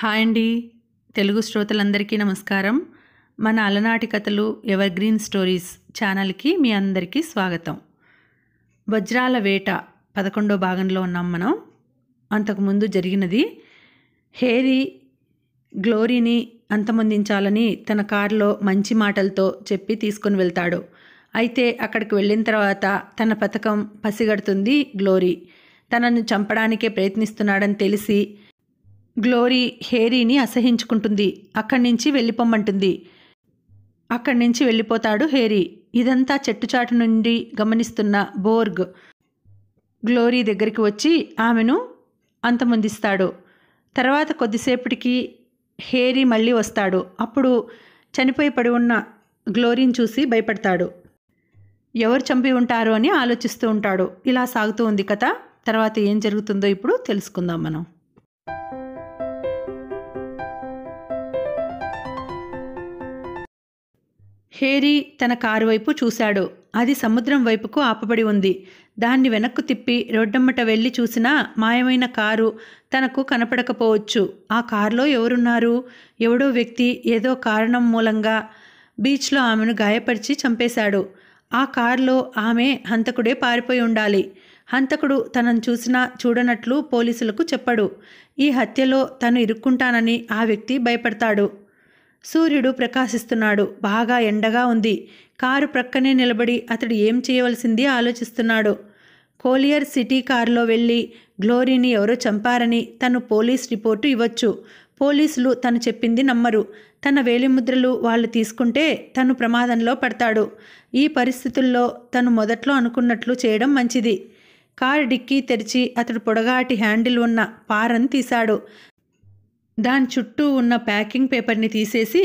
hi అండి తెలుగు శ్రోతలందరికీ నమస్కారం మన అలనాటి కథలు ఎవర్ గ్రీన్ స్టోరీస్ ఛానల్కి మీ అందరికీ స్వాగతం వజ్రాల వేట పదకొండో భాగంలో ఉన్నాం మనం అంతకుముందు జరిగినది హేరీ గ్లోరీని అంతమొందించాలని తన కారులో మంచి మాటలతో చెప్పి తీసుకుని వెళ్తాడు అయితే అక్కడికి వెళ్ళిన తర్వాత తన పథకం పసిగడుతుంది గ్లోరీ తనను చంపడానికే ప్రయత్నిస్తున్నాడని తెలిసి గ్లోరీ హేరీని అసహించుకుంటుంది అక్కడి నుంచి వెళ్ళిపోమ్మంటుంది అక్కడి నుంచి వెళ్ళిపోతాడు హేరీ ఇదంతా చెట్టుచాటు నుండి గమనిస్తున్న బోర్గ్ గ్లోరీ దగ్గరికి వచ్చి ఆమెను అంతమొందిస్తాడు తర్వాత కొద్దిసేపటికి హేరీ మళ్ళీ వస్తాడు అప్పుడు చనిపోయి పడి ఉన్న గ్లోరీని చూసి భయపడతాడు ఎవరు చంపి ఉంటారు అని ఆలోచిస్తూ ఉంటాడు ఇలా సాగుతూ ఉంది కథ తర్వాత ఏం జరుగుతుందో ఇప్పుడు తెలుసుకుందాం మనం హేరీ తన కారు వైపు చూశాడు అది సముద్రం వైపుకు ఆపబడి ఉంది దాన్ని వెనక్కు తిప్పి రోడ్డమ్మట వెళ్ళి చూసినా మాయమైన కారు తనకు కనపడకపోవచ్చు ఆ కారులో ఎవరున్నారు ఎవడో వ్యక్తి ఏదో కారణం మూలంగా బీచ్లో ఆమెను గాయపరిచి చంపేశాడు ఆ కారులో ఆమె హంతకుడే పారిపోయి ఉండాలి హంతకుడు తనను చూసినా చూడనట్లు పోలీసులకు చెప్పడు ఈ హత్యలో తను ఇరుక్కుంటానని ఆ వ్యక్తి భయపడతాడు సూర్యుడు ప్రకాశిస్తున్నాడు బాగా ఎండగా ఉంది కారు ప్రక్కనే నిలబడి అతడు ఏం చేయవలసింది ఆలోచిస్తున్నాడు కోలియర్ సిటీ కారులో వెళ్ళి గ్లోరీని ఎవరో చంపారని తను పోలీస్ రిపోర్టు ఇవ్వచ్చు పోలీసులు తను చెప్పింది నమ్మరు తన వేలిముద్రలు వాళ్ళు తీసుకుంటే తను ప్రమాదంలో పడతాడు ఈ పరిస్థితుల్లో తను మొదట్లో అనుకున్నట్లు చేయడం మంచిది కారు డిక్కీ తెరిచి అతడు పొడగాటి హ్యాండిల్ ఉన్న పారను తీశాడు దాని చుట్టూ ఉన్న ప్యాకింగ్ పేపర్ని తీసేసి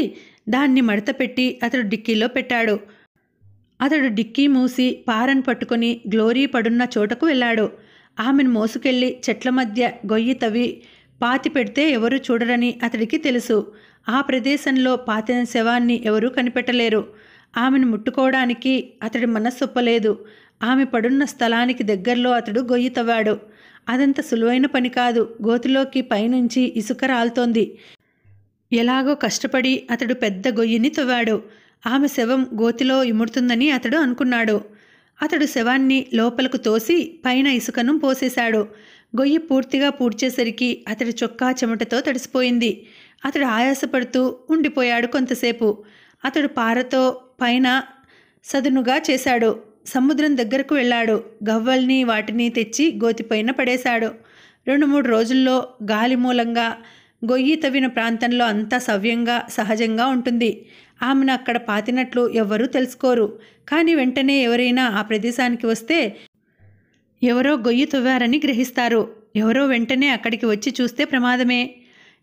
దాన్ని మడతపెట్టి అతడు డిక్కీలో పెట్టాడు అతడు డిక్కీ మూసి పారను పట్టుకుని గ్లోరీ పడున్న చోటకు వెళ్ళాడు ఆమెను మోసుకెళ్ళి చెట్ల మధ్య గొయ్యి తవ్వి పాతి పెడితే ఎవరూ చూడరని అతడికి తెలుసు ఆ ప్రదేశంలో పాతిన శవాన్ని ఎవరూ కనిపెట్టలేరు ఆమెను ముట్టుకోవడానికి అతడి మనస్సొప్పలేదు ఆమె పడున్న స్థలానికి దగ్గరలో అతడు గొయ్యి తవ్వాడు అదంత సులువైన పని కాదు గోతిలోకి పైనుంచి ఇసుక రాలుతోంది ఎలాగో కష్టపడి అతడు పెద్ద గొయ్యిని తవ్వాడు ఆమె శవం గోతిలో ఇముడుతుందని అతడు అనుకున్నాడు అతడు శవాన్ని లోపలకు తోసి పైన ఇసుకను పోసేశాడు గొయ్యి పూర్తిగా పూడ్చేసరికి అతడి చొక్కా చెమటతో తడిసిపోయింది అతడు ఆయాసపడుతూ ఉండిపోయాడు కొంతసేపు అతడు పారతో పైన సదునుగా చేశాడు సముద్రం దగ్గరకు వెళ్ళాడు గవ్వల్ని వాటిని తెచ్చి గోతిపైన పడేశాడు రెండు మూడు రోజుల్లో గాలి మూలంగా గొయ్యి తవ్విన ప్రాంతంలో అంతా సవ్యంగా సహజంగా ఉంటుంది ఆమెను అక్కడ పాతినట్లు ఎవ్వరూ తెలుసుకోరు కానీ వెంటనే ఎవరైనా ఆ ప్రదేశానికి వస్తే ఎవరో గొయ్యి తవ్వారని గ్రహిస్తారు ఎవరో వెంటనే అక్కడికి వచ్చి చూస్తే ప్రమాదమే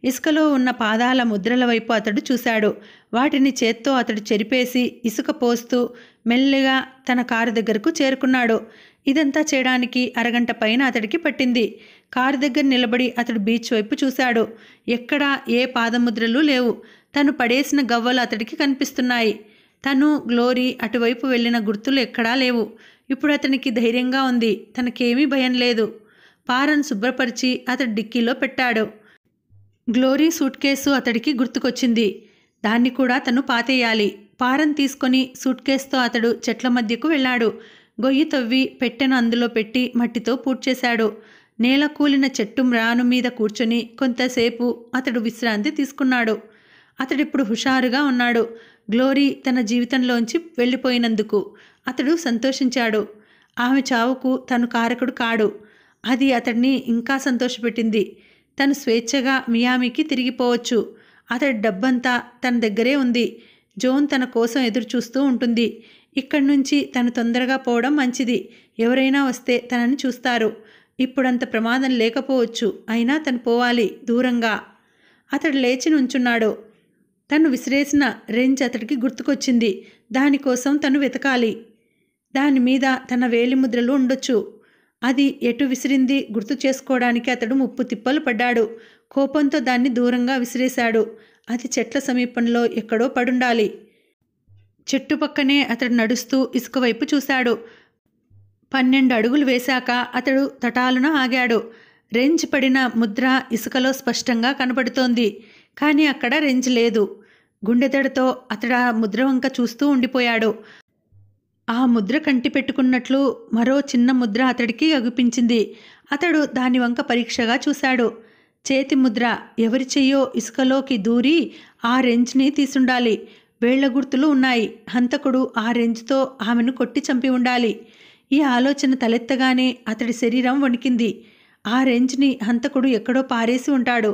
ఇసుకలో ఉన్న పాదాల ముద్రల వైపు అతడు చూశాడు వాటిని చేత్తో అతడు చెరిపేసి ఇసుక పోస్తూ మెల్లగా తన కారు దగ్గరకు చేరుకున్నాడు ఇదంతా చేయడానికి అరగంట పైన అతడికి పట్టింది కారు దగ్గర నిలబడి అతడు బీచ్ వైపు చూశాడు ఎక్కడా ఏ పాదముద్రలు లేవు తను పడేసిన గవ్వలు అతడికి కనిపిస్తున్నాయి తను గ్లోరీ అటువైపు వెళ్ళిన గుర్తులు ఎక్కడా లేవు ఇప్పుడు అతనికి ధైర్యంగా ఉంది తనకేమీ భయం లేదు పారను శుభ్రపరిచి అతడు డిక్కీలో పెట్టాడు గ్లోరీ సూట్ కేసు అతడికి గుర్తుకొచ్చింది దాన్ని కూడా తను పాతేయాలి పారం తీసుకొని సూట్ అతడు చెట్ల మధ్యకు వెళ్ళాడు గొయ్యి తవ్వి పెట్టెను అందులో పెట్టి మట్టితో పూడ్చేశాడు నేల కూలిన చెట్టు మ్రాను మీద కూర్చొని కొంతసేపు అతడు విశ్రాంతి తీసుకున్నాడు అతడిప్పుడు హుషారుగా ఉన్నాడు గ్లోరీ తన జీవితంలోంచి వెళ్ళిపోయినందుకు అతడు సంతోషించాడు ఆమె చావుకు తను కారకుడు కాడు అది అతడిని ఇంకా సంతోషపెట్టింది తను స్వేచ్ఛగా మియామికి తిరిగిపోవచ్చు అతడి డబ్బంతా తన దగ్గరే ఉంది జోన్ తన కోసం ఎదురుచూస్తూ ఉంటుంది ఇక్కడి నుంచి తను తొందరగా పోవడం మంచిది ఎవరైనా వస్తే తనని చూస్తారు ఇప్పుడంత ప్రమాదం లేకపోవచ్చు అయినా తను పోవాలి దూరంగా అతడు లేచి నుంచున్నాడు తను విసిరేసిన రేంజ్ అతడికి గుర్తుకొచ్చింది దానికోసం తను వెతకాలి దాని మీద తన వేలిముద్రలు ఉండొచ్చు అది ఎటు విసిరింది గుర్తు చేసుకోవడానికి అతడు ముప్పు తిప్పలు పడ్డాడు కోపంతో దాన్ని దూరంగా విసిరేశాడు అది చెట్ల సమీపంలో ఎక్కడో పడుండాలి చెట్టు పక్కనే అతడు నడుస్తూ ఇసుక వైపు చూశాడు పన్నెండు అడుగులు వేశాక అతడు తటాలున ఆగాడు రెంజ్ పడిన ముద్ర ఇసుకలో స్పష్టంగా కనబడుతోంది కానీ అక్కడ రెంజ్ లేదు గుండెదడతో అతడు ముద్ర వంక చూస్తూ ఉండిపోయాడు ఆ ముద్ర కంటి పెట్టుకున్నట్లు మరో చిన్న ముద్ర అతడికి అగుపించింది అతడు దాని వంక పరీక్షగా చూశాడు చేతి ముద్ర ఎవరి చెయ్యో ఇసుకలోకి దూరి ఆ రెంజ్ని తీసుండాలి వేళ్ల గుర్తులు ఉన్నాయి హంతకుడు ఆ రెంజ్తో ఆమెను కొట్టి చంపి ఉండాలి ఈ ఆలోచన తలెత్తగానే అతడి శరీరం వణికింది ఆ రెంజ్ని హంతకుడు ఎక్కడో పారేసి ఉంటాడు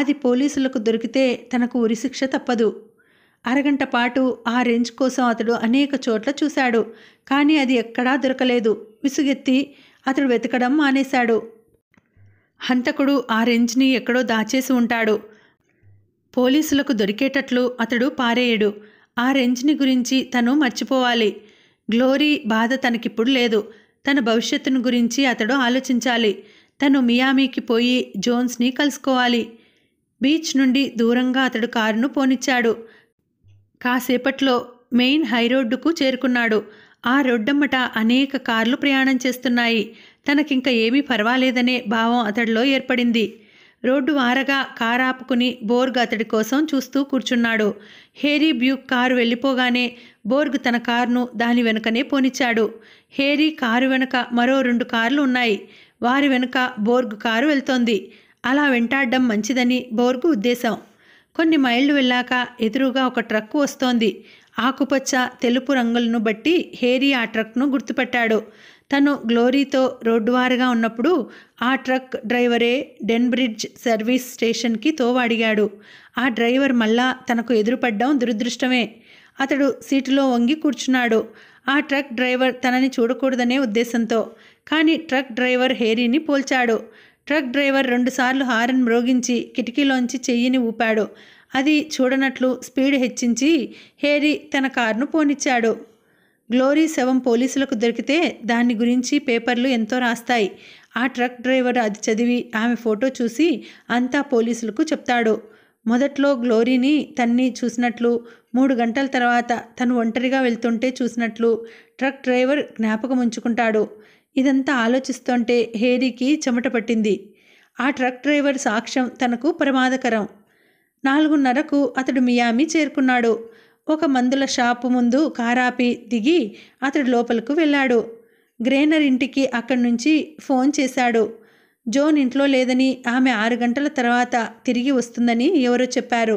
అది పోలీసులకు దొరికితే తనకు ఉరిశిక్ష తప్పదు అరగంట పాటు ఆ రెంజ్ కోసం అతడు అనేక చోట్ల చూశాడు కానీ అది ఎక్కడా దొరకలేదు విసుగెత్తి అతడు వెతకడం మానేశాడు హంతకుడు ఆ రెంజ్ని ఎక్కడో దాచేసి ఉంటాడు పోలీసులకు దొరికేటట్లు అతడు పారేయడు ఆ రెంజ్ని గురించి తను మర్చిపోవాలి గ్లోరీ బాధ తనకిప్పుడు లేదు తన భవిష్యత్తును గురించి అతడు ఆలోచించాలి తను మియామీకి పోయి జోన్స్ని కలుసుకోవాలి బీచ్ నుండి దూరంగా అతడు కారును పోనిచ్చాడు కాసేపట్లో మెయిన్ హైరోడ్డుకు చేరుకున్నాడు ఆ రోడ్డమ్మట అనేక కార్లు ప్రయాణం చేస్తున్నాయి తనకింక ఏమీ పర్వాలేదనే భావం అతడిలో ఏర్పడింది రోడ్డు వారగా కారు ఆపుకుని బోర్గ్ అతడి కోసం చూస్తూ కూర్చున్నాడు హేరీ బ్యూక్ కారు వెళ్ళిపోగానే బోర్గ్ తన కారును దాని వెనుకనే పోనిచ్చాడు హేరీ కారు వెనుక మరో రెండు కార్లు ఉన్నాయి వారి వెనుక బోర్గ్ కారు వెళ్తోంది అలా వెంటాడడం మంచిదని బోర్గు ఉద్దేశం కొన్ని మైళ్ళు వెళ్ళాక ఎదురుగా ఒక ట్రక్కు వస్తోంది ఆకుపచ్చ తెలుపు రంగులను బట్టి హేరీ ఆ ట్రక్ను గుర్తుపెట్టాడు తను గ్లోరీతో రోడ్డువారుగా ఉన్నప్పుడు ఆ ట్రక్ డ్రైవరే డెన్బ్రిడ్జ్ సర్వీస్ స్టేషన్కి తోవాడిగాడు ఆ డ్రైవర్ మళ్ళా తనకు ఎదురుపడ్డం దురదృష్టమే అతడు సీటులో వంగి కూర్చున్నాడు ఆ ట్రక్ డ్రైవర్ తనని చూడకూడదనే ఉద్దేశంతో కానీ ట్రక్ డ్రైవర్ హేరీని పోల్చాడు ట్రక్ డ్రైవర్ రెండుసార్లు హారన్ మ్రోగించి కిటికీలోంచి చెయ్యిని ఊపాడు అది చూడనట్లు స్పీడ్ హెచ్చించి హేరీ తన కారును పోనిచ్చాడు గ్లోరీ శవం పోలీసులకు దొరికితే దాని గురించి పేపర్లు ఎంతో రాస్తాయి ఆ ట్రక్ డ్రైవర్ అది చదివి ఆమె ఫోటో చూసి అంతా పోలీసులకు చెప్తాడు మొదట్లో గ్లోరీని తన్ని చూసినట్లు మూడు గంటల తర్వాత తను ఒంటరిగా వెళ్తుంటే చూసినట్లు ట్రక్ డ్రైవర్ జ్ఞాపకం ఉంచుకుంటాడు ఇదంతా ఆలోచిస్తుంటే హేరీకి చెమట పట్టింది ఆ ట్రక్ డ్రైవర్ సాక్ష్యం తనకు ప్రమాదకరం నాలుగున్నరకు అతడు మియామి చేరుకున్నాడు ఒక మందుల షాపు ముందు కారాపి దిగి అతడు లోపలకు వెళ్ళాడు గ్రేనర్ ఇంటికి అక్కడి నుంచి ఫోన్ చేశాడు జోన్ ఇంట్లో లేదని ఆమె ఆరు గంటల తర్వాత తిరిగి వస్తుందని ఎవరో చెప్పారు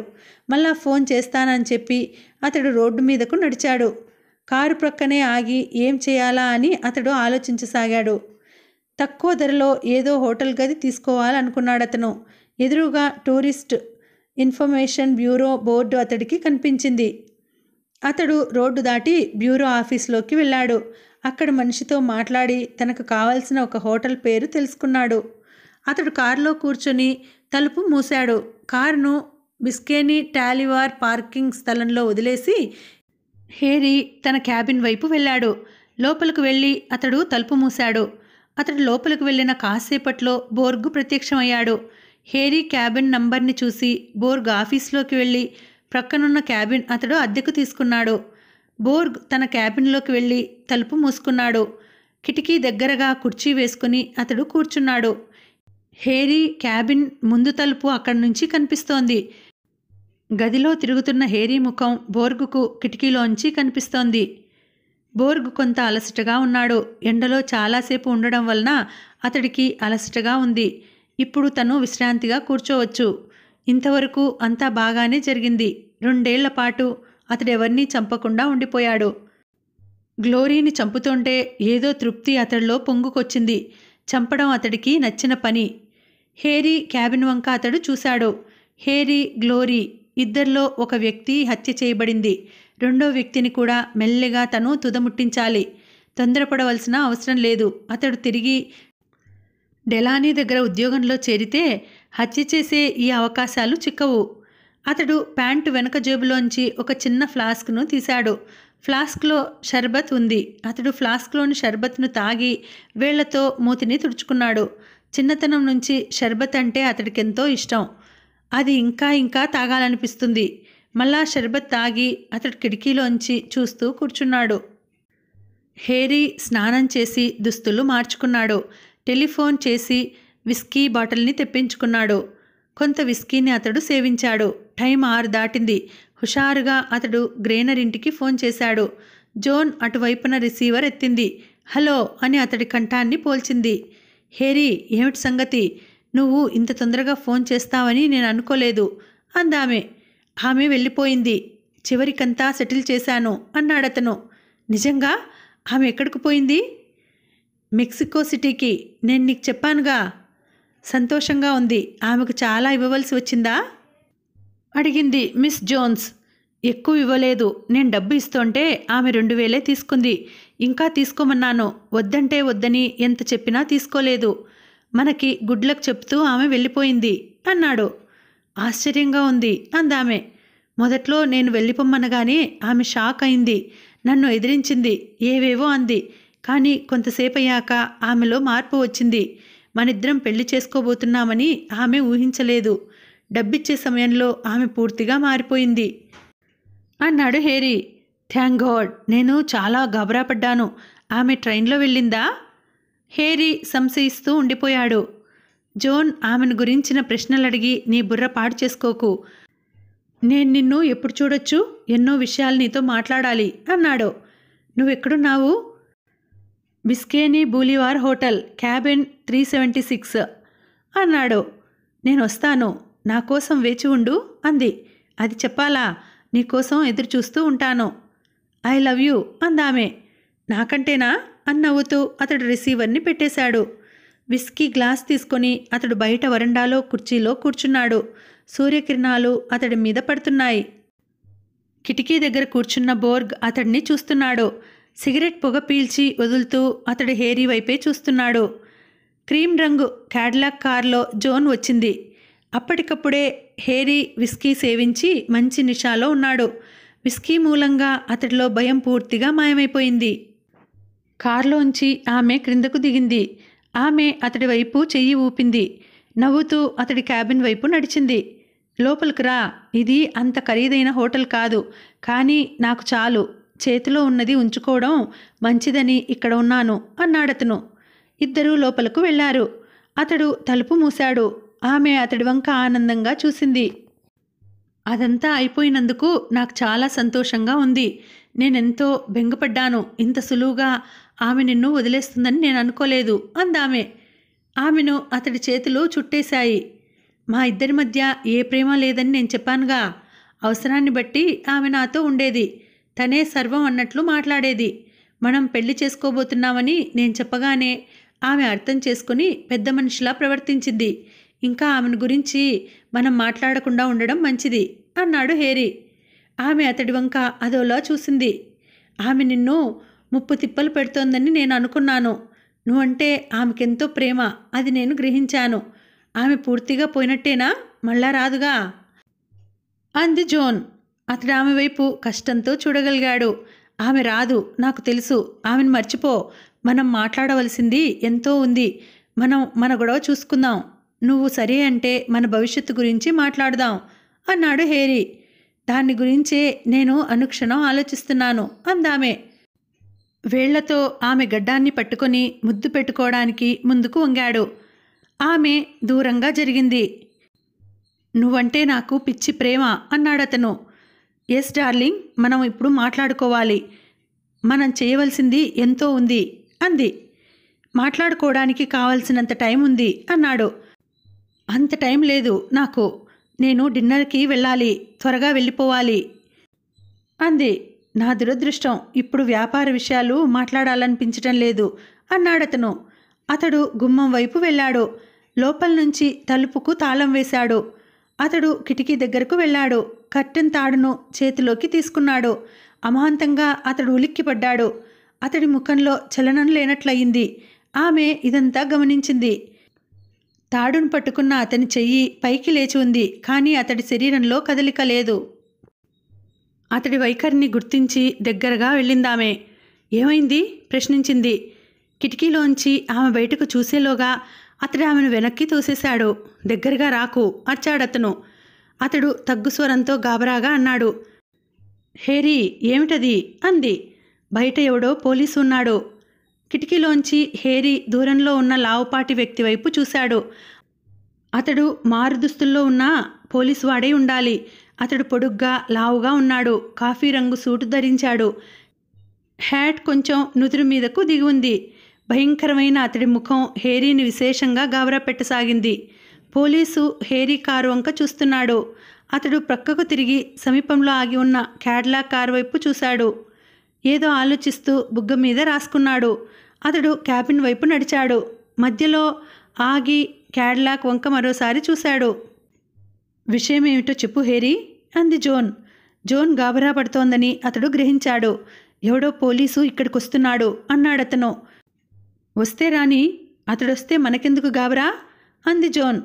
మళ్ళా ఫోన్ చేస్తానని చెప్పి అతడు రోడ్డు మీదకు నడిచాడు కారు ప్రక్కనే ఆగి ఏం చేయాలా అని అతడు ఆలోచించసాగాడు తక్కువ ధరలో ఏదో హోటల్ గది తీసుకోవాలనుకున్నాడు అతను ఎదురుగా టూరిస్ట్ ఇన్ఫర్మేషన్ బ్యూరో బోర్డు అతడికి కనిపించింది అతడు రోడ్డు దాటి బ్యూరో ఆఫీస్లోకి వెళ్ళాడు అక్కడ మనిషితో మాట్లాడి తనకు కావాల్సిన ఒక హోటల్ పేరు తెలుసుకున్నాడు అతడు కారులో కూర్చొని తలుపు మూశాడు కారును బిస్కేని టాలివార్ పార్కింగ్ స్థలంలో వదిలేసి హేరీ తన క్యాబిన్ వైపు వెళ్ళాడు లోపలికి వెళ్ళి అతడు తలుపు మూశాడు అతడు లోపలికి వెళ్ళిన కాసేపట్లో బోర్గు ప్రత్యక్షమయ్యాడు హేరీ క్యాబిన్ నంబర్ని చూసి బోర్గ్ ఆఫీస్లోకి వెళ్ళి ప్రక్కనున్న క్యాబిన్ అతడు అద్దెకు తీసుకున్నాడు బోర్గ్ తన క్యాబిన్లోకి వెళ్ళి తలుపు మూసుకున్నాడు కిటికీ దగ్గరగా కుర్చీ వేసుకుని అతడు కూర్చున్నాడు హేరీ క్యాబిన్ ముందు తలుపు అక్కడి నుంచి కనిపిస్తోంది గదిలో తిరుగుతున్న హేరీ ముఖం బోర్గుకు కిటికీలోంచి కనిపిస్తోంది బోర్గ్ కొంత అలసటగా ఉన్నాడు ఎండలో చాలాసేపు ఉండడం వలన అతడికి అలసటగా ఉంది ఇప్పుడు తను విశ్రాంతిగా కూర్చోవచ్చు ఇంతవరకు అంతా బాగానే జరిగింది రెండేళ్ల పాటు అతడెవర్నీ చంపకుండా ఉండిపోయాడు గ్లోరీని చంపుతుంటే ఏదో తృప్తి అతడిలో పొంగుకొచ్చింది చంపడం అతడికి నచ్చిన పని హేరీ క్యాబిన్ వంక అతడు చూశాడు హేరీ గ్లోరీ ఇద్దరిలో ఒక వ్యక్తి హత్య చేయబడింది రెండో వ్యక్తిని కూడా మెల్లగా తను తుదముట్టించాలి తొందరపడవలసిన అవసరం లేదు అతడు తిరిగి డెలానీ దగ్గర ఉద్యోగంలో చేరితే హత్య చేసే ఈ అవకాశాలు చిక్కవు అతడు ప్యాంటు వెనక జేబులోంచి ఒక చిన్న ఫ్లాస్క్ను తీశాడు ఫ్లాస్క్లో షర్బత్ ఉంది అతడు ఫ్లాస్క్లోని షర్బత్ను తాగి వేళ్లతో మూతిని తుడుచుకున్నాడు చిన్నతనం నుంచి షర్బత్ అంటే అతడికెంతో ఇష్టం అది ఇంకా ఇంకా తాగాలనిపిస్తుంది మళ్ళా షర్బత్ తాగి అతడు కిటికీలోంచి చూస్తూ కూర్చున్నాడు హేరీ స్నానం చేసి దుస్తులు మార్చుకున్నాడు టెలిఫోన్ చేసి విస్కీ బాటిల్ని తెప్పించుకున్నాడు కొంత విస్కీని అతడు సేవించాడు టైం ఆరు దాటింది హుషారుగా అతడు గ్రేనర్ ఇంటికి ఫోన్ చేశాడు జోన్ అటువైపున రిసీవర్ ఎత్తింది హలో అని అతడి కంఠాన్ని పోల్చింది హేరీ ఏమిటి సంగతి నువ్వు ఇంత తొందరగా ఫోన్ చేస్తావని నేను అనుకోలేదు అందామె ఆమె వెళ్ళిపోయింది చివరికంతా సెటిల్ చేశాను అన్నాడతను నిజంగా ఆమె ఎక్కడికి పోయింది మెక్సికో సిటీకి నేను నీకు చెప్పానుగా సంతోషంగా ఉంది ఆమెకు చాలా ఇవ్వవలసి వచ్చిందా అడిగింది మిస్ జోన్స్ ఎక్కువ ఇవ్వలేదు నేను డబ్బు ఇస్తుంటే ఆమె రెండు వేలే తీసుకుంది ఇంకా తీసుకోమన్నాను వద్దంటే వద్దని ఎంత చెప్పినా తీసుకోలేదు మనకి గుడ్లకు చెప్తూ ఆమె వెళ్ళిపోయింది అన్నాడు ఆశ్చర్యంగా ఉంది అందామె మొదట్లో నేను వెళ్ళిపోమ్మనగానే ఆమె షాక్ అయింది నన్ను ఎదిరించింది ఏవేవో అంది కానీ కొంతసేపు అయ్యాక ఆమెలో మార్పు వచ్చింది మనిద్దరం పెళ్లి చేసుకోబోతున్నామని ఆమె ఊహించలేదు డబ్బిచ్చే సమయంలో ఆమె పూర్తిగా మారిపోయింది అన్నాడు హేరీ థ్యాంక్ గాడ్ నేను చాలా గాబరాపడ్డాను ఆమె ట్రైన్లో వెళ్ళిందా హేరీ సంశయిస్తూ ఉండిపోయాడు జోన్ ఆమెను గురించిన ప్రశ్నలు అడిగి నీ బుర్ర పాడు చేసుకోకు నేను నిన్ను ఎప్పుడు చూడొచ్చు ఎన్నో విషయాలు నీతో మాట్లాడాలి అన్నాడు నువ్వెక్కడున్నావు Biscayne boulevard hotel cabin three seventy six అన్నాడు నేను వస్తాను నా కోసం వేచి ఉండు అంది అది చెప్పాలా నీకోసం ఎదురు చూస్తూ ఉంటాను ఐ లవ్ యూ అందామె నాకంటేనా అని నవ్వుతూ అతడు రిసీవర్ని పెట్టేశాడు విస్కీ గ్లాస్ తీసుకొని అతడు బయట వరండాలో కుర్చీలో కూర్చున్నాడు సూర్యకిరణాలు అతడి మీద పడుతున్నాయి కిటికీ దగ్గర కూర్చున్న బోర్గ్ అతడిని చూస్తున్నాడు సిగరెట్ పొగ పీల్చి వదులుతూ అతడు హేరీ వైపే చూస్తున్నాడు క్రీమ్ రంగు క్యాడ్లాక్ కార్లో జోన్ వచ్చింది అప్పటికప్పుడే హేరీ విస్కీ సేవించి మంచి నిషాలో ఉన్నాడు విస్కీ మూలంగా అతడిలో భయం పూర్తిగా మాయమైపోయింది కార్లోంచి ఆమె క్రిందకు దిగింది ఆమె అతడి వైపు చెయ్యి ఊపింది నవ్వుతూ అతడి క్యాబిన్ వైపు నడిచింది లోపలికి రా ఇది అంత ఖరీదైన హోటల్ కాదు కానీ నాకు చాలు చేతిలో ఉన్నది ఉంచుకోవడం మంచిదని ఇక్కడ ఉన్నాను అన్నాడతను ఇద్దరూ లోపలకు వెళ్ళారు అతడు తలుపు మూశాడు ఆమె అతడి వంక ఆనందంగా చూసింది అదంతా అయిపోయినందుకు నాకు చాలా సంతోషంగా ఉంది నేనెంతో బెంగపడ్డాను ఇంత సులువుగా ఆమె నిన్ను వదిలేస్తుందని నేను అనుకోలేదు అందామె ఆమెను అతడి చేతులు చుట్టేశాయి మా ఇద్దరి మధ్య ఏ ప్రేమ లేదని నేను చెప్పానుగా అవసరాన్ని బట్టి ఆమె నాతో ఉండేది తనే సర్వం అన్నట్లు మాట్లాడేది మనం పెళ్లి చేసుకోబోతున్నామని నేను చెప్పగానే ఆమె అర్థం చేసుకుని పెద్ద మనిషిలా ప్రవర్తించింది ఇంకా ఆమెను గురించి మనం మాట్లాడకుండా ఉండడం మంచిది అన్నాడు హేరీ ఆమె అతడి వంక అదోలా చూసింది ఆమె నిన్ను ముప్పు తిప్పలు పెడుతోందని నేను అనుకున్నాను నువ్వంటే ఆమెకెంతో ప్రేమ అది నేను గ్రహించాను ఆమె పూర్తిగా పోయినట్టేనా మళ్ళా రాదుగా అంది జోన్ అతడు ఆమె వైపు కష్టంతో చూడగలిగాడు ఆమె రాదు నాకు తెలుసు ఆమెను మర్చిపో మనం మాట్లాడవలసింది ఎంతో ఉంది మనం మన గొడవ చూసుకుందాం నువ్వు సరే అంటే మన భవిష్యత్తు గురించి మాట్లాడదాం అన్నాడు హేరీ దాని గురించే నేను అనుక్షణం ఆలోచిస్తున్నాను అందామే వేళ్లతో ఆమె గడ్డాన్ని పట్టుకొని ముద్దు పెట్టుకోవడానికి ముందుకు వంగాడు ఆమె దూరంగా జరిగింది నువ్వంటే నాకు పిచ్చి ప్రేమ అన్నాడతను ఎస్ డార్లింగ్ మనం ఇప్పుడు మాట్లాడుకోవాలి మనం చేయవలసింది ఎంతో ఉంది అంది మాట్లాడుకోవడానికి కావలసినంత టైం ఉంది అన్నాడు అంత టైం లేదు నాకు నేను డిన్నర్కి వెళ్ళాలి త్వరగా వెళ్ళిపోవాలి అంది నా దురదృష్టం ఇప్పుడు వ్యాపార విషయాలు మాట్లాడాలనిపించటం లేదు అన్నాడతను అతడు గుమ్మం వైపు వెళ్ళాడు లోపల నుంచి తలుపుకు తాళం వేశాడు అతడు కిటికీ దగ్గరకు వెళ్ళాడు కర్టెన్ తాడును చేతిలోకి తీసుకున్నాడు అమాంతంగా అతడు ఉలిక్కిపడ్డాడు అతడి ముఖంలో చలనం లేనట్లయింది ఆమె ఇదంతా గమనించింది తాడును పట్టుకున్న అతని చెయ్యి పైకి లేచి ఉంది కానీ అతడి శరీరంలో కదలిక లేదు అతడి వైఖరిని గుర్తించి దగ్గరగా వెళ్ళిందామె ఏమైంది ప్రశ్నించింది కిటికీలోంచి ఆమె బయటకు చూసేలోగా అతడు ఆమెను వెనక్కి తోసేశాడు దగ్గరగా రాకు అచ్చాడతను అతడు తగ్గుస్వరంతో గాబరాగా అన్నాడు హేరీ ఏమిటది అంది బయట ఎవడో పోలీసు ఉన్నాడు కిటికీలోంచి హేరీ దూరంలో ఉన్న లావుపాటి వ్యక్తి వైపు చూశాడు అతడు మారుదుస్తుల్లో ఉన్న పోలీసు వాడే ఉండాలి అతడు పొడుగ్గా లావుగా ఉన్నాడు కాఫీ రంగు సూటు ధరించాడు హ్యాట్ కొంచెం నుదురు మీదకు దిగి ఉంది భయంకరమైన అతడి ముఖం హేరీని విశేషంగా గాబరా పెట్టసాగింది పోలీసు హేరీ కారు వంక చూస్తున్నాడు అతడు ప్రక్కకు తిరిగి సమీపంలో ఆగి ఉన్న క్యాడ్లా కారు వైపు చూశాడు ఏదో ఆలోచిస్తూ బుగ్గ మీద రాసుకున్నాడు అతడు క్యాబిన్ వైపు నడిచాడు మధ్యలో ఆగి క్యాడ్లాక్ వంక మరోసారి చూశాడు విషయం ఏమిటో చెప్పు హేరీ అంది జోన్ జోన్ గాబరా పడుతోందని అతడు గ్రహించాడు ఎవడో పోలీసు ఇక్కడికి వస్తున్నాడు అన్నాడతను వస్తే రాని అతడొస్తే మనకెందుకు గాబరా అంది జోన్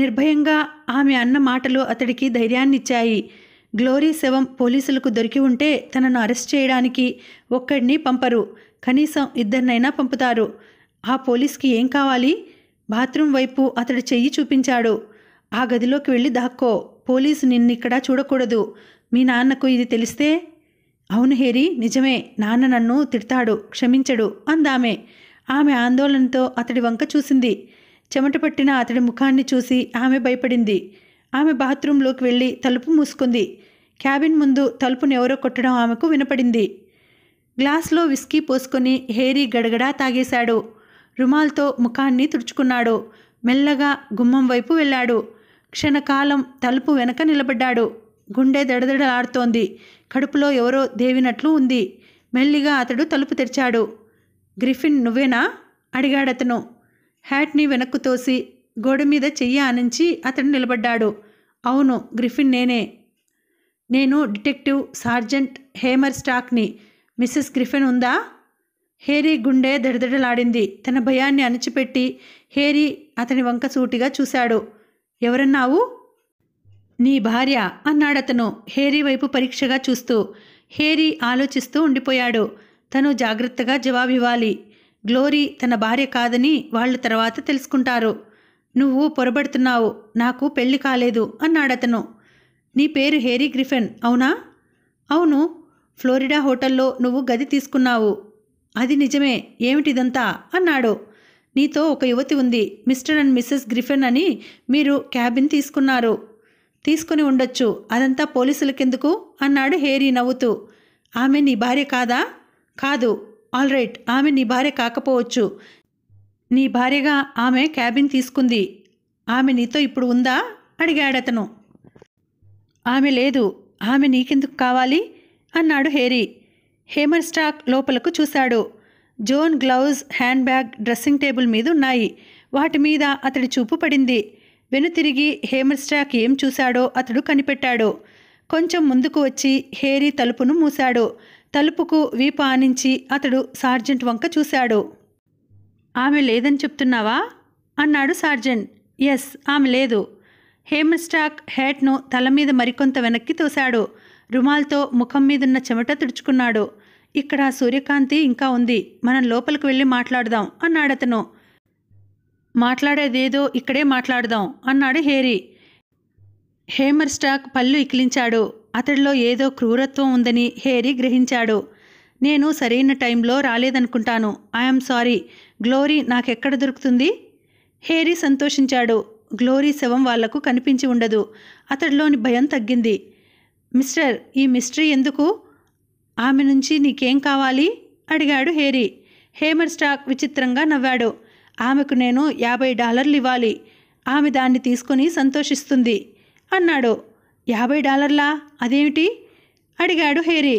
నిర్భయంగా ఆమె అన్న మాటలు అతడికి ధైర్యాన్నిచ్చాయి గ్లోరీ శవం పోలీసులకు దొరికి ఉంటే తనను అరెస్ట్ చేయడానికి ఒక్కడిని పంపరు కనీసం ఇద్దరినైనా పంపుతారు ఆ పోలీస్కి ఏం కావాలి బాత్రూం వైపు అతడు చెయ్యి చూపించాడు ఆ గదిలోకి వెళ్ళి దాక్కో పోలీసు నిన్నిక్కడ చూడకూడదు మీ నాన్నకు ఇది తెలిస్తే అవును హేరి నిజమే నాన్న నన్ను తిడతాడు క్షమించడు అందామె ఆమె ఆందోళనతో అతడి వంక చూసింది చెమట పట్టిన అతడి ముఖాన్ని చూసి ఆమె భయపడింది ఆమె బాత్రూంలోకి వెళ్ళి తలుపు మూసుకుంది క్యాబిన్ ముందు తలుపును ఎవరో కొట్టడం ఆమెకు వినపడింది గ్లాస్లో విస్కీ పోసుకొని హేరీ గడగడా తాగేశాడు రుమాల్తో ముఖాన్ని తుడుచుకున్నాడు మెల్లగా గుమ్మం వైపు వెళ్ళాడు క్షణకాలం తలుపు వెనక నిలబడ్డాడు గుండె దడదడలాడుతోంది కడుపులో ఎవరో దేవినట్లు ఉంది మెల్లిగా అతడు తలుపు తెరిచాడు గ్రిఫిన్ నువ్వేనా అడిగాడతను హ్యాట్ని వెనక్కు తోసి గోడ మీద చెయ్యి ఆనించి అతడు నిలబడ్డాడు అవును గ్రిఫిన్ నేనే నేను డిటెక్టివ్ సార్జెంట్ హేమర్ స్టాక్ని మిస్సెస్ గ్రిఫిన్ ఉందా హేరీ గుండె దడదడలాడింది తన భయాన్ని అణచిపెట్టి హేరీ అతని వంక సూటిగా చూశాడు ఎవరన్నావు నీ భార్య అన్నాడతను హేరీ వైపు పరీక్షగా చూస్తూ హేరీ ఆలోచిస్తూ ఉండిపోయాడు తను జాగ్రత్తగా జవాబివ్వాలి గ్లోరీ తన భార్య కాదని వాళ్ళు తర్వాత తెలుసుకుంటారు నువ్వు పొరబడుతున్నావు నాకు పెళ్లి కాలేదు అన్నాడతను నీ పేరు హేరీ గ్రిఫెన్ అవునా అవును ఫ్లోరిడా హోటల్లో నువ్వు గది తీసుకున్నావు అది నిజమే ఏమిటిదంతా అన్నాడు నీతో ఒక యువతి ఉంది మిస్టర్ అండ్ మిస్సెస్ గ్రిఫెన్ అని మీరు క్యాబిన్ తీసుకున్నారు తీసుకుని ఉండొచ్చు అదంతా పోలీసులకెందుకు అన్నాడు హేరీ నవ్వుతూ ఆమె నీ భార్య కాదా కాదు ఆల్ రైట్ ఆమె నీ భార్య కాకపోవచ్చు నీ భార్యగా ఆమె క్యాబిన్ తీసుకుంది ఆమె నీతో ఇప్పుడు ఉందా అడిగాడతను ఆమె లేదు ఆమె నీకెందుకు కావాలి అన్నాడు హేరీ హేమర్ స్టాక్ లోపలకు చూశాడు Joan gloves handbag dressing table మీద ఉన్నాయి వాటి మీద అతడి చూపు పడింది వెనుతిరిగి హేమర్ స్టాక్ ఏం చూశాడో అతడు కనిపెట్టాడు కొంచెం ముందుకు వచ్చి హేరీ తలుపును మూశాడు తలుపుకు వీపు ఆనించి అతడు సార్జెంట్ వంక చూశాడు ఆమె లేదని చెప్తున్నావా అన్నాడు సార్జెంట్ ఎస్ ఆమె లేదు హేమస్టాక్ హ్యాట్ను తల మీద మరికొంత వెనక్కి తోశాడు రుమాల్తో ముఖం మీదున్న చెమట తుడుచుకున్నాడు ఇక్కడ సూర్యకాంతి ఇంకా ఉంది మనం లోపలికి వెళ్ళి మాట్లాడదాం అన్నాడతను మాట్లాడేదేదో ఇక్కడే మాట్లాడదాం అన్నాడు హేరీ హేమర్ స్టాక్ పళ్ళు ఇకిలించాడు అతడిలో ఏదో క్రూరత్వం ఉందని హేరి గ్రహించాడు నేను సరైన టైంలో రాలేదనుకుంటాను ఐఎమ్ సారీ గ్లోరీ నాకెక్కడ దొరుకుతుంది హేరీ సంతోషించాడు గ్లోరీ శవం వాళ్లకు కనిపించి ఉండదు అతడిలోని భయం తగ్గింది మిస్టర్ ఈ మిస్టరీ ఎందుకు ఆమె నుంచి నీకేం కావాలి అడిగాడు హేరీ హేమర్ స్టాక్ విచిత్రంగా నవ్వాడు ఆమెకు నేను యాభై డాలర్లు ఇవ్వాలి ఆమె దాన్ని తీసుకుని సంతోషిస్తుంది అన్నాడు యాభై డాలర్లా అదేమిటి అడిగాడు హేరీ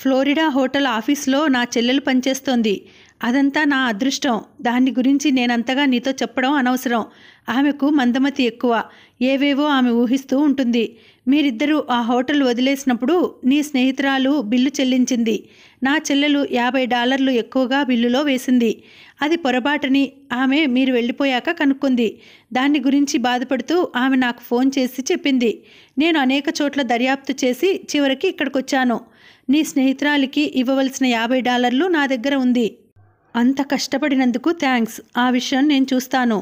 ఫ్లోరిడా హోటల్ ఆఫీస్లో నా చెల్లెలు పనిచేస్తోంది అదంతా నా అదృష్టం దాని గురించి నేనంతగా నీతో చెప్పడం అనవసరం ఆమెకు మందమతి ఎక్కువ ఏవేవో ఆమె ఊహిస్తూ ఉంటుంది మీరిద్దరూ ఆ హోటల్ వదిలేసినప్పుడు నీ స్నేహితురాలు బిల్లు చెల్లించింది నా చెల్లెలు యాభై డాలర్లు ఎక్కువగా బిల్లులో వేసింది అది పొరపాటని ఆమె మీరు వెళ్ళిపోయాక కనుక్కుంది దాన్ని గురించి బాధపడుతూ ఆమె నాకు ఫోన్ చేసి చెప్పింది నేను అనేక చోట్ల దర్యాప్తు చేసి చివరికి ఇక్కడికొచ్చాను నీ స్నేహితురాలికి ఇవ్వవలసిన యాభై డాలర్లు నా దగ్గర ఉంది అంత కష్టపడినందుకు థ్యాంక్స్ ఆ విషయం నేను చూస్తాను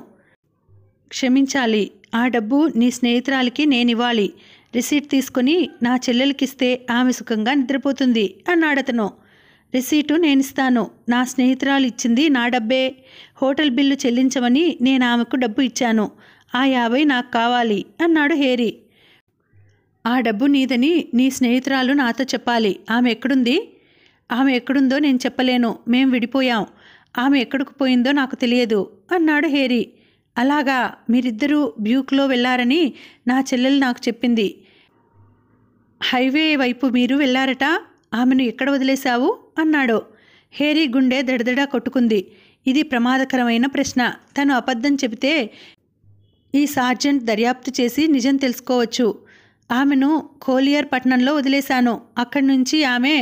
క్షమించాలి ఆ డబ్బు నీ స్నేహితురాలికి నేనివ్వాలి రిసీట్ తీసుకుని నా చెల్లెలకిస్తే ఆమె సుఖంగా నిద్రపోతుంది అన్నాడతను రిసీటు నేనిస్తాను నా స్నేహితురాలు ఇచ్చింది నా డబ్బే హోటల్ బిల్లు చెల్లించమని నేను ఆమెకు డబ్బు ఇచ్చాను ఆ యాభై నాకు కావాలి అన్నాడు హేరీ ఆ డబ్బు నీదని నీ స్నేహితురాలు నాతో చెప్పాలి ఆమె ఎక్కడుంది ఆమె ఎక్కడుందో నేను చెప్పలేను మేం విడిపోయాం ఆమె ఎక్కడికి పోయిందో నాకు తెలియదు అన్నాడు హేరీ అలాగా మీరిద్దరూ బ్యూక్లో వెళ్ళారని నా చెల్లెలు నాకు చెప్పింది హైవే వైపు మీరు వెళ్ళారట ఆమెను ఎక్కడ వదిలేశావు అన్నాడు హేరీ గుండె దడదడా కొట్టుకుంది ఇది ప్రమాదకరమైన ప్రశ్న తను అబద్ధం చెబితే ఈ సార్జెంట్ దర్యాప్తు చేసి నిజం తెలుసుకోవచ్చు ఆమెను కోలియర్ పట్టణంలో వదిలేశాను అక్కడి నుంచి ఆమె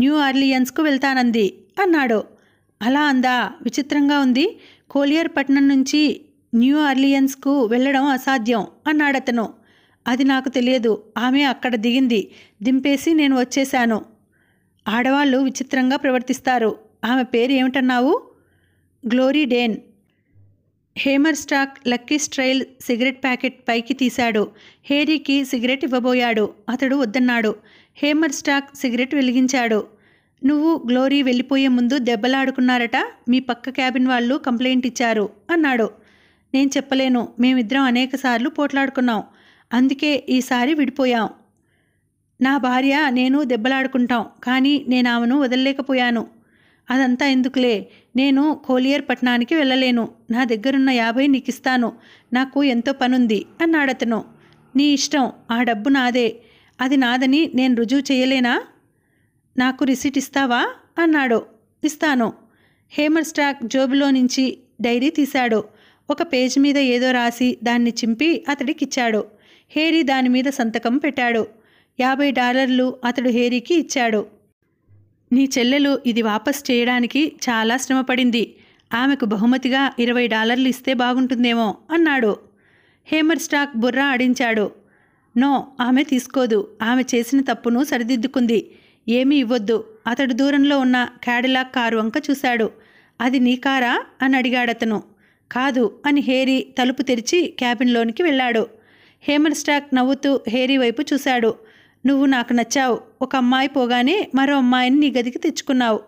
న్యూ ఆర్లియన్స్కు వెళ్తానంది అన్నాడు అలా అందా విచిత్రంగా ఉంది కోలియర్ పట్టణం నుంచి న్యూ ఆర్లియన్స్కు వెళ్ళడం అసాధ్యం అన్నాడతను అది నాకు తెలియదు ఆమె అక్కడ దిగింది దింపేసి నేను వచ్చేశాను ఆడవాళ్ళు విచిత్రంగా ప్రవర్తిస్తారు ఆమె పేరు ఏమిటన్నావు Glory Dane Hammerstock Lucky Strike cigarette packet పైకి తీశాడు హేరీకి సిగరెట్ ఇవ్వబోయాడు అతడు వద్దన్నాడు హేమర్ స్టాక్ సిగరెట్ వెలిగించాడు నువ్వు గ్లోరీ వెళ్ళిపోయే ముందు దెబ్బలాడుకున్నారట మీ పక్క క్యాబిన్ వాళ్ళు కంప్లైంట్ ఇచ్చారు అన్నాడు నేను చెప్పలేను మేమిద్దరం అనేకసార్లు పోట్లాడుకున్నాం అందుకే ఈసారి విడిపోయాం నా భార్య నేను దెబ్బలాడుకుంటాం కానీ నేను ఆమెను వదలలేకపోయాను అదంతా ఎందుకులే నేను కోలియర్ పట్టణానికి వెళ్ళలేను నా దగ్గరున్న యాభై నీకు ఇస్తాను నాకు ఎంతో పనుంది అన్నాడతను నీ ఇష్టం ఆ డబ్బు నాదే అది నాదని నేను రుజువు చేయలేనా నాకు రిసీట్ ఇస్తావా అన్నాడు ఇస్తాను హేమర్ స్టాక్ జోబులో నుంచి డైరీ తీశాడు ఒక పేజ్ మీద ఏదో రాసి దాన్ని చింపి అతడికిచ్చాడు హేరీ దాని మీద సంతకం పెట్టాడు యాభై డాలర్లు అతడు హేరీకి ఇచ్చాడు నీ చెల్లెలు ఇది వాపస్ చేయడానికి చాలా శ్రమపడింది ఆమెకు బహుమతిగా ఇరవై డాలర్లు ఇస్తే బాగుంటుందేమో అన్నాడు హేమర్ స్టాక్ బుర్ర ఆడించాడు నో ఆమె తీసుకోదు ఆమె చేసిన తప్పును సరిదిద్దుకుంది ఏమీ ఇవ్వద్దు అతడు దూరంలో ఉన్న క్యాడిలాక్ కారు వంక చూశాడు అది నీ కారా అని అడిగాడతను కాదు అని హేరీ తలుపు తెరిచి క్యాబిన్లోనికి వెళ్ళాడు హేమర్ స్టాక్ నవ్వుతూ హేరీ వైపు చూశాడు నువ్వు నాకు నచ్చావు ఒక అమ్మాయి పోగానే మరో అమ్మాయిని నీ గదికి తెచ్చుకున్నావు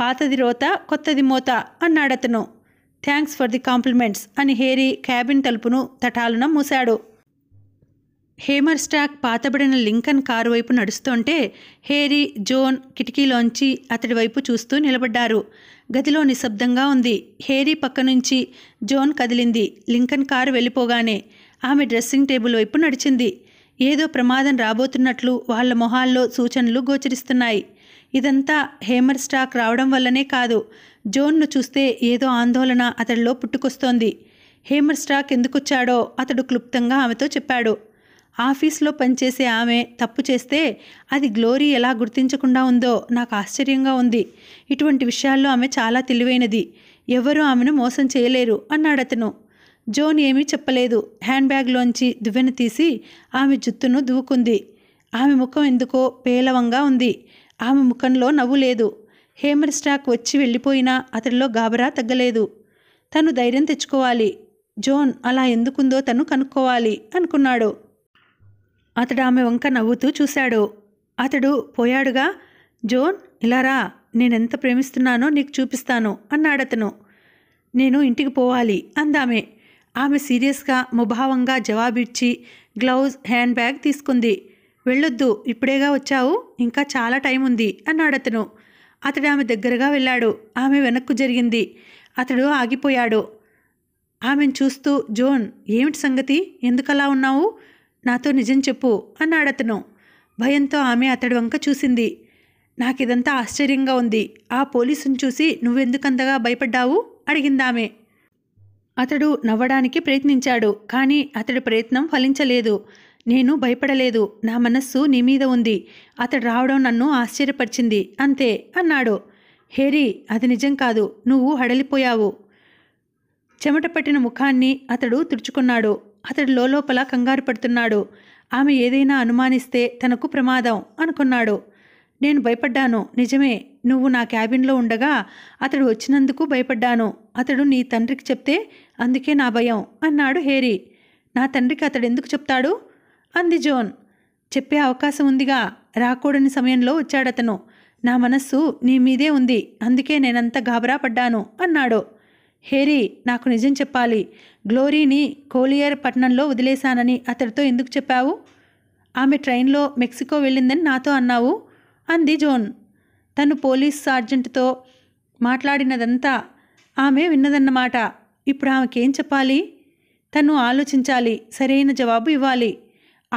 పాతది రోత కొత్తది మోత అన్నాడతను థ్యాంక్స్ ఫర్ ది కాంప్లిమెంట్స్ అని హేరీ క్యాబిన్ తలుపును తటాలున మూశాడు హేమర్ స్టాక్ పాతబడిన లింకన్ కారు వైపు నడుస్తుంటే హేరీ జోన్ కిటికీలోంచి అతడి వైపు చూస్తూ నిలబడ్డారు గదిలో నిశ్శబ్దంగా ఉంది హేరీ పక్క నుంచి జోన్ కదిలింది లింకన్ కారు వెళ్ళిపోగానే ఆమె డ్రెస్సింగ్ టేబుల్ వైపు నడిచింది ఏదో ప్రమాదం రాబోతున్నట్లు వాళ్ళ మొహాల్లో సూచనలు గోచరిస్తున్నాయి ఇదంతా హేమర్ స్టాక్ రావడం వల్లనే కాదు జోన్ను చూస్తే ఏదో ఆందోళన అతడిలో పుట్టుకొస్తోంది హేమర్ స్టాక్ ఎందుకొచ్చాడో అతడు క్లుప్తంగా ఆమెతో చెప్పాడు ఆఫీస్లో పనిచేసే ఆమె తప్పు చేస్తే అది గ్లోరీ ఎలా గుర్తించకుండా ఉందో నాకు ఆశ్చర్యంగా ఉంది ఇటువంటి విషయాల్లో ఆమె చాలా తెలివైనది ఎవరూ ఆమెను మోసం చేయలేరు అన్నాడతను జోన్ ఏమీ చెప్పలేదు హ్యాండ్ బ్యాగ్లోంచి దువ్వెన తీసి ఆమె జుత్తును దువ్వుకుంది ఆమె ముఖం ఎందుకో పేలవంగా ఉంది ఆమె ముఖంలో నవ్వు లేదు హేమర్ స్టాక్ వచ్చి వెళ్ళిపోయినా అతడిలో గాబరా తగ్గలేదు తను ధైర్యం తెచ్చుకోవాలి జోన్ అలా ఎందుకుందో తను కనుక్కోవాలి అనుకున్నాడు అతడు ఆమె వంక నవ్వుతూ చూశాడు అతడు పోయాడుగా జోన్ ఇలారా నేనెంత ప్రేమిస్తున్నానో నీకు చూపిస్తాను అన్నాడతను నేను ఇంటికి పోవాలి అందామే ఆమె సీరియస్గా ముభావంగా జవాబిచ్చి గ్లౌజ్ హ్యాండ్ బ్యాగ్ తీసుకుంది వెళ్ళొద్దు ఇప్పుడేగా వచ్చావు ఇంకా చాలా టైం ఉంది అన్నాడు అతను అతడు ఆమె దగ్గరగా వెళ్ళాడు ఆమె వెనక్కు జరిగింది అతడు ఆగిపోయాడు ఆమెను చూస్తూ జోన్ ఏమిటి సంగతి ఎందుకలా ఉన్నావు నాతో నిజం చెప్పు అన్నాడు అతను భయంతో ఆమె అతడి వంక చూసింది నాకిదంతా ఆశ్చర్యంగా ఉంది ఆ పోలీసును చూసి నువ్వెందుకంతగా భయపడ్డావు అడిగిందామె అతడు నవ్వడానికి ప్రయత్నించాడు కానీ అతడి ప్రయత్నం ఫలించలేదు నేను భయపడలేదు నా మనస్సు నీ మీద ఉంది అతడు రావడం నన్ను ఆశ్చర్యపరిచింది అంతే అన్నాడు హేరీ అది నిజం కాదు నువ్వు హడలిపోయావు చెమట పట్టిన ముఖాన్ని అతడు తుడుచుకున్నాడు అతడు లోపల కంగారు పడుతున్నాడు ఆమె ఏదైనా అనుమానిస్తే తనకు ప్రమాదం అనుకున్నాడు నేను భయపడ్డాను నిజమే నువ్వు నా క్యాబిన్లో ఉండగా అతడు వచ్చినందుకు భయపడ్డాను అతడు నీ తండ్రికి చెప్తే అందుకే నా భయం అన్నాడు హేరీ నా తండ్రికి అతడు ఎందుకు చెప్తాడు అంది జోన్ చెప్పే అవకాశం ఉందిగా రాకూడని సమయంలో వచ్చాడతను నా మనస్సు నీ మీదే ఉంది అందుకే నేనంత గాబరా పడ్డాను అన్నాడు హేరీ నాకు నిజం చెప్పాలి గ్లోరీని కోలియర్ పట్టణంలో వదిలేశానని అతడితో ఎందుకు చెప్పావు ఆమె ట్రైన్లో మెక్సికో వెళ్ళిందని నాతో అన్నావు అంది జోన్ తను పోలీస్ సార్జెంట్తో మాట్లాడినదంతా ఆమె విన్నదన్నమాట ఇప్పుడు ఆమెకేం చెప్పాలి తను ఆలోచించాలి సరైన జవాబు ఇవ్వాలి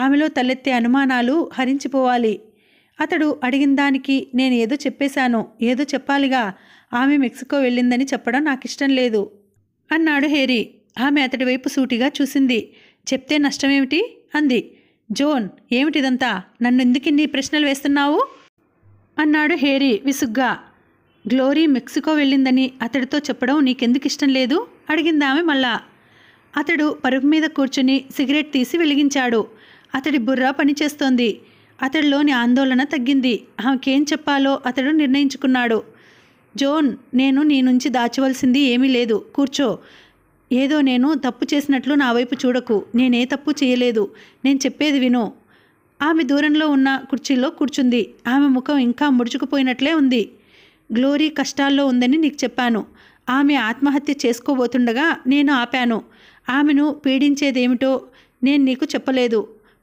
ఆమెలో తలెత్తే అనుమానాలు హరించిపోవాలి అతడు అడిగిన దానికి నేను ఏదో చెప్పేశాను ఏదో చెప్పాలిగా ఆమె మెక్సికో వెళ్ళిందని చెప్పడం నాకు ఇష్టం లేదు అన్నాడు హేరీ ఆమె అతడి వైపు సూటిగా చూసింది చెప్తే నష్టమేమిటి అంది జోన్ ఏమిటిదంతా నన్ను ఎందుకు ఇన్ని ప్రశ్నలు వేస్తున్నావు అన్నాడు హేరీ విసుగ్గా గ్లోరీ మెక్సికో వెళ్ళిందని అతడితో చెప్పడం నీకెందుకు ఇష్టం లేదు అడిగింది ఆమె మళ్ళా అతడు పరుపు మీద కూర్చుని సిగరెట్ తీసి వెలిగించాడు అతడి బుర్ర పనిచేస్తోంది అతడిలోని ఆందోళన తగ్గింది ఆమెకేం చెప్పాలో అతడు నిర్ణయించుకున్నాడు జోన్ నేను నీ నుంచి దాచవలసింది ఏమీ లేదు కూర్చో ఏదో నేను తప్పు చేసినట్లు నా వైపు చూడకు నేనే తప్పు చేయలేదు నేను చెప్పేది విను ఆమె దూరంలో ఉన్న కుర్చీలో కూర్చుంది ఆమె ముఖం ఇంకా ముడుచుకుపోయినట్లే ఉంది గ్లోరీ కష్టాల్లో ఉందని నీకు చెప్పాను ఆమె ఆత్మహత్య చేసుకోబోతుండగా నేను ఆపాను ఆమెను పీడించేదేమిటో నేను నీకు చెప్పలేదు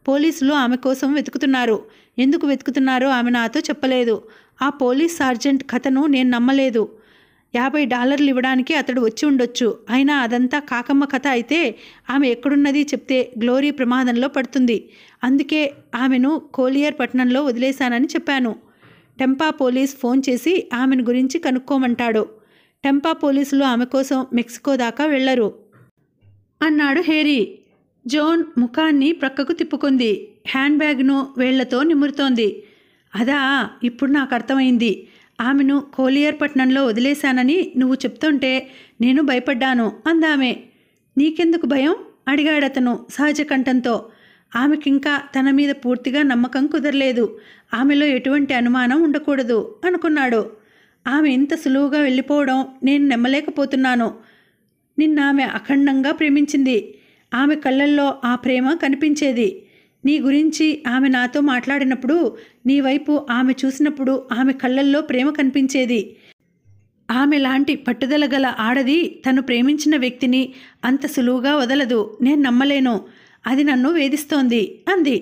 పోలీసులు ఆమె కోసం వెతుకుతున్నారు ఎందుకు వెతుకుతున్నారో ఆమె నాతో చెప్పలేదు ఆ పోలీస్ సార్జెంట్ కథను నేను నమ్మలేదు యాభై డాలర్లు ఇవ్వడానికి అతడు వచ్చి ఉండొచ్చు అయినా అదంతా కాకమ్మ కథ అయితే ఆమె ఎక్కడున్నది చెప్తే గ్లోరీ ప్రమాదంలో పడుతుంది అందుకే ఆమెను కోలియర్ పట్టణంలో వదిలేశానని చెప్పాను టెంపా పోలీస్ ఫోన్ చేసి ఆమెను గురించి కనుక్కోమంటాడు టెంపా పోలీసులు ఆమె కోసం మెక్సికో దాకా వెళ్లరు అన్నాడు హేరీ జోన్ ముఖాన్ని ప్రక్కకు తిప్పుకుంది హ్యాండ్ బ్యాగ్ను వేళ్లతో నిమురుతోంది అదా ఇప్పుడు నాకు అర్థమైంది ఆమెను కోలియర్పట్నంలో వదిలేశానని నువ్వు చెప్తుంటే నేను భయపడ్డాను అందామే నీకెందుకు భయం అడిగాడతను సహజ కంఠంతో ఆమెకింకా తన మీద పూర్తిగా నమ్మకం కుదరలేదు ఆమెలో ఎటువంటి అనుమానం ఉండకూడదు అనుకున్నాడు ఆమె ఇంత సులువుగా వెళ్ళిపోవడం నేను నమ్మలేకపోతున్నాను నిన్న ఆమె అఖండంగా ప్రేమించింది ఆమె కళ్ళల్లో ఆ ప్రేమ కనిపించేది నీ గురించి ఆమె నాతో మాట్లాడినప్పుడు నీ వైపు ఆమె చూసినప్పుడు ఆమె కళ్ళల్లో ప్రేమ కనిపించేది ఆమె లాంటి పట్టుదల గల ఆడది తను ప్రేమించిన వ్యక్తిని అంత సులువుగా వదలదు నేను నమ్మలేను అది నన్ను వేధిస్తోంది అంది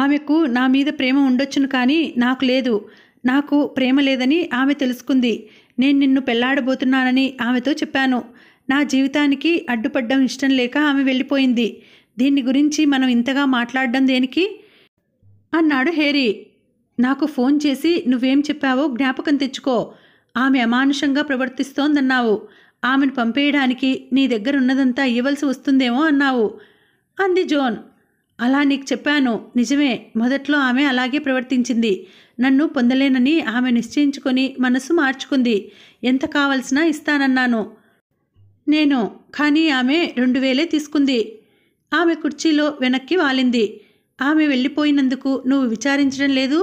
ఆమెకు నా మీద ప్రేమ ఉండొచ్చును కానీ నాకు లేదు నాకు ప్రేమ లేదని ఆమె తెలుసుకుంది నేను నిన్ను పెళ్లాడబోతున్నానని ఆమెతో చెప్పాను నా జీవితానికి అడ్డుపడ్డం ఇష్టం లేక ఆమె వెళ్ళిపోయింది దీన్ని గురించి మనం ఇంతగా మాట్లాడడం దేనికి అన్నాడు హేరీ నాకు ఫోన్ చేసి నువ్వేం చెప్పావో జ్ఞాపకం తెచ్చుకో ఆమె అమానుషంగా ప్రవర్తిస్తోందన్నావు ఆమెను పంపేయడానికి నీ దగ్గర ఉన్నదంతా ఇవ్వవలసి వస్తుందేమో అన్నావు అంది జోన్ అలా నీకు చెప్పాను నిజమే మొదట్లో ఆమె అలాగే ప్రవర్తించింది నన్ను పొందలేనని ఆమె నిశ్చయించుకొని మనసు మార్చుకుంది ఎంత కావలసినా ఇస్తానన్నాను నేను కానీ ఆమె రెండు వేలే తీసుకుంది ఆమె కుర్చీలో వెనక్కి వాలింది ఆమె వెళ్ళిపోయినందుకు నువ్వు విచారించడం లేదు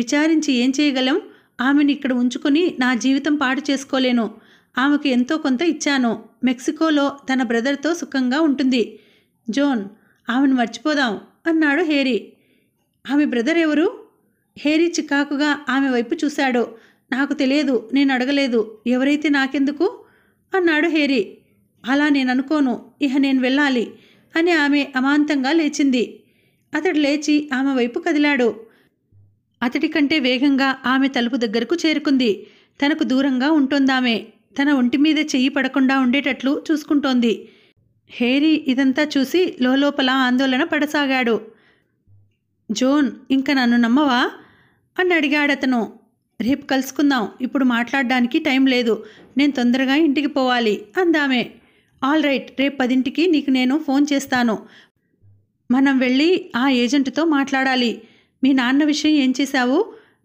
విచారించి ఏం చేయగలం ఆమెను ఇక్కడ ఉంచుకొని నా జీవితం పాడు చేసుకోలేను ఆమెకు ఎంతో కొంత ఇచ్చాను మెక్సికోలో తన బ్రదర్తో సుఖంగా ఉంటుంది జోన్ ఆమెను మర్చిపోదాం అన్నాడు హేరీ ఆమె బ్రదర్ ఎవరు హేరీ చికాకుగా ఆమె వైపు చూశాడు నాకు తెలియదు నేను అడగలేదు ఎవరైతే నాకెందుకు అన్నాడు హేరీ అలా నేను అనుకోను ఇహ నేను వెళ్ళాలి అని ఆమె అమాంతంగా లేచింది అతడు లేచి ఆమె వైపు కదిలాడు అతడి కంటే వేగంగా ఆమె తలుపు దగ్గరకు చేరుకుంది తనకు దూరంగా ఉంటుందామె తన ఒంటి మీద చెయ్యి పడకుండా ఉండేటట్లు చూసుకుంటోంది హేరీ ఇదంతా చూసి లోపల ఆందోళన పడసాగాడు జోన్ ఇంకా నన్ను నమ్మవా అని అడిగాడు అతను రేపు కలుసుకుందాం ఇప్పుడు మాట్లాడడానికి టైం లేదు నేను తొందరగా ఇంటికి పోవాలి అందామే ఆల్ రైట్ రేపు పదింటికి నీకు నేను ఫోన్ చేస్తాను మనం వెళ్ళి ఆ ఏజెంట్తో మాట్లాడాలి మీ నాన్న విషయం ఏం చేశావు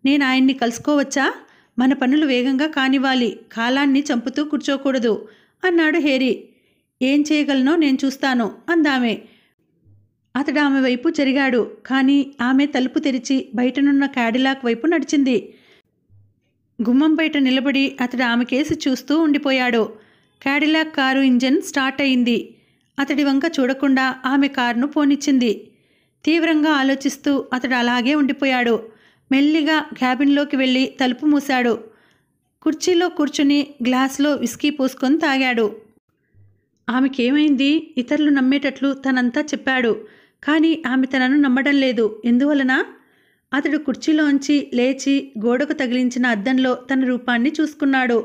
నేను ఆయన్ని కలుసుకోవచ్చా మన పనులు వేగంగా కానివ్వాలి కాలాన్ని చంపుతూ కూర్చోకూడదు అన్నాడు హేరీ ఏం చేయగలనో నేను చూస్తాను అందామె అతడు ఆమె వైపు జరిగాడు కానీ ఆమె తలుపు తెరిచి బయటనున్న క్యాడిలాక్ వైపు నడిచింది గుమ్మం బయట నిలబడి అతడు ఆమె కేసి చూస్తూ ఉండిపోయాడు క్యాడిలాక్ కారు ఇంజన్ స్టార్ట్ అయింది అతడి వంక చూడకుండా ఆమె కారును పోనిచ్చింది తీవ్రంగా ఆలోచిస్తూ అతడు అలాగే ఉండిపోయాడు మెల్లిగా క్యాబిన్లోకి వెళ్ళి తలుపు మూశాడు కుర్చీలో కూర్చుని గ్లాస్లో విస్కీ పోసుకొని తాగాడు ఆమెకేమైంది ఇతరులు నమ్మేటట్లు తనంతా చెప్పాడు కానీ ఆమె తనను నమ్మడం లేదు ఎందువలన అతడు కుర్చీలోంచి లేచి గోడకు తగిలించిన అద్దంలో తన రూపాన్ని చూసుకున్నాడు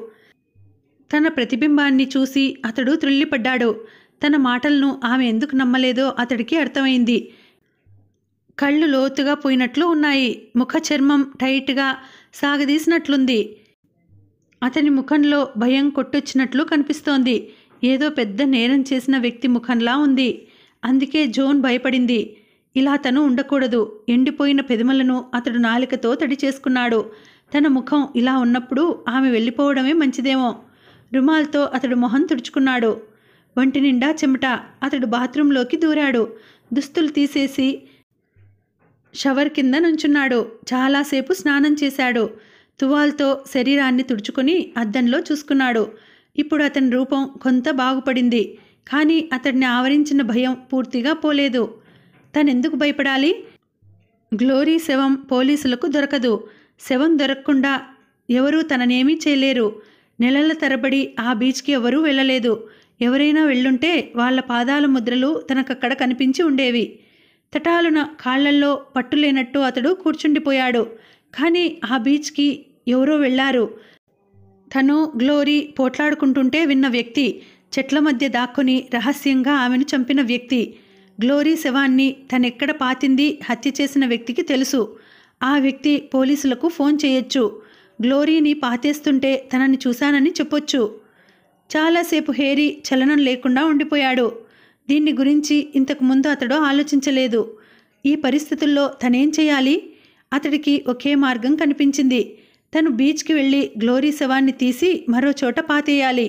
తన ప్రతిబింబాన్ని చూసి అతడు త్రుల్లిపడ్డాడు తన మాటలను ఆమె ఎందుకు నమ్మలేదో అతడికి అర్థమైంది కళ్ళు లోతుగా పోయినట్లు ఉన్నాయి ముఖ చర్మం టైట్గా సాగదీసినట్లుంది అతని ముఖంలో భయం కొట్టొచ్చినట్లు కనిపిస్తోంది ఏదో పెద్ద నేరం చేసిన వ్యక్తి ముఖంలా ఉంది అందుకే జోన్ భయపడింది ఇలా తను ఉండకూడదు ఎండిపోయిన పెదమలను అతడు నాలికతో తడి చేసుకున్నాడు తన ముఖం ఇలా ఉన్నప్పుడు ఆమె వెళ్ళిపోవడమే మంచిదేమో రుమాల్తో అతడు మొహం తుడుచుకున్నాడు వంటి నిండా చెమట అతడు బాత్రూంలోకి దూరాడు దుస్తులు తీసేసి షవర్ కింద నుంచున్నాడు చాలాసేపు స్నానం చేశాడు తువాల్తో శరీరాన్ని తుడుచుకొని అద్దంలో చూసుకున్నాడు ఇప్పుడు అతని రూపం కొంత బాగుపడింది కానీ అతడిని ఆవరించిన భయం పూర్తిగా పోలేదు తనెందుకు భయపడాలి గ్లోరీ శవం పోలీసులకు దొరకదు శవం దొరకకుండా ఎవరూ తననేమీ చేయలేరు నెలల తరబడి ఆ బీచ్కి ఎవరూ వెళ్ళలేదు ఎవరైనా వెళ్ళుంటే వాళ్ళ పాదాల ముద్రలు తనకక్కడ కనిపించి ఉండేవి తటాలున కాళ్లల్లో పట్టులేనట్టు అతడు కూర్చుండిపోయాడు కానీ ఆ బీచ్కి ఎవరో వెళ్ళారు తను గ్లోరీ పోట్లాడుకుంటుంటే విన్న వ్యక్తి చెట్ల మధ్య దాక్కుని రహస్యంగా ఆమెను చంపిన వ్యక్తి గ్లోరీ శవాన్ని తనెక్కడ పాతింది హత్య చేసిన వ్యక్తికి తెలుసు ఆ వ్యక్తి పోలీసులకు ఫోన్ చేయొచ్చు గ్లోరీని పాతేస్తుంటే తనని చూశానని చెప్పొచ్చు చాలాసేపు హేరీ చలనం లేకుండా ఉండిపోయాడు దీన్ని గురించి ఇంతకు ముందు అతడు ఆలోచించలేదు ఈ పరిస్థితుల్లో తనేం చేయాలి అతడికి ఒకే మార్గం కనిపించింది తను బీచ్కి వెళ్ళి గ్లోరీ శవాన్ని తీసి మరో చోట పాతేయాలి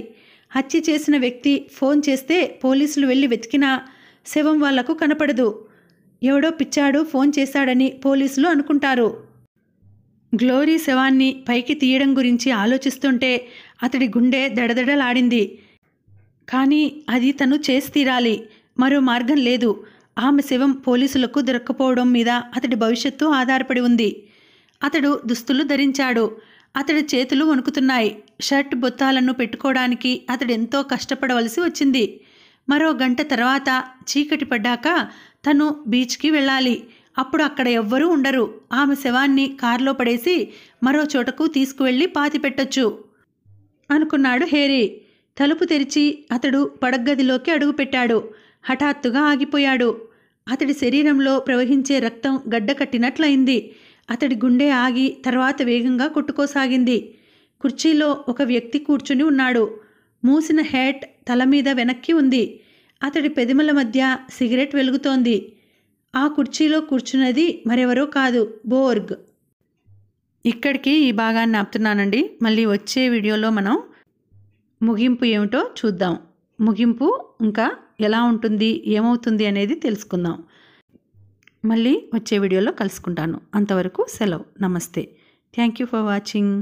హత్య చేసిన వ్యక్తి ఫోన్ చేస్తే పోలీసులు వెళ్ళి వెతికినా శవం వాళ్లకు కనపడదు ఎవడో పిచ్చాడు ఫోన్ చేశాడని పోలీసులు అనుకుంటారు గ్లోరీ శవాన్ని పైకి తీయడం గురించి ఆలోచిస్తుంటే అతడి గుండె దడదడలాడింది కానీ అది తను చేసి తీరాలి మరో మార్గం లేదు ఆమె శవం పోలీసులకు దొరక్కపోవడం మీద అతడి భవిష్యత్తు ఆధారపడి ఉంది అతడు దుస్తులు ధరించాడు అతడి చేతులు వణుకుతున్నాయి షర్ట్ బొత్తాలను పెట్టుకోవడానికి అతడెంతో కష్టపడవలసి వచ్చింది మరో గంట తర్వాత చీకటి పడ్డాక తను బీచ్కి వెళ్ళాలి అప్పుడు అక్కడ ఎవ్వరూ ఉండరు ఆమె శవాన్ని కారులో పడేసి మరో చోటకు తీసుకువెళ్ళి పాతిపెట్టొచ్చు అనుకున్నాడు హేరీ తలుపు తెరిచి అతడు పడగ్గదిలోకి అడుగుపెట్టాడు హఠాత్తుగా ఆగిపోయాడు అతడి శరీరంలో ప్రవహించే రక్తం గడ్డకట్టినట్లయింది అతడి గుండె ఆగి తర్వాత వేగంగా కొట్టుకోసాగింది కుర్చీలో ఒక వ్యక్తి కూర్చుని ఉన్నాడు మూసిన హ్యాట్ తల మీద వెనక్కి ఉంది అతడి పెదిమల మధ్య సిగరెట్ వెలుగుతోంది ఆ కుర్చీలో కూర్చున్నది మరెవరో కాదు బోర్గ్ ఇక్కడికి ఈ భాగాన్ని ఆపుతున్నానండి మళ్ళీ వచ్చే వీడియోలో మనం ముగింపు ఏమిటో చూద్దాం ముగింపు ఇంకా ఎలా ఉంటుంది ఏమవుతుంది అనేది తెలుసుకుందాం మళ్ళీ వచ్చే వీడియోలో కలుసుకుంటాను అంతవరకు సెలవు నమస్తే థ్యాంక్ యూ ఫర్ వాచింగ్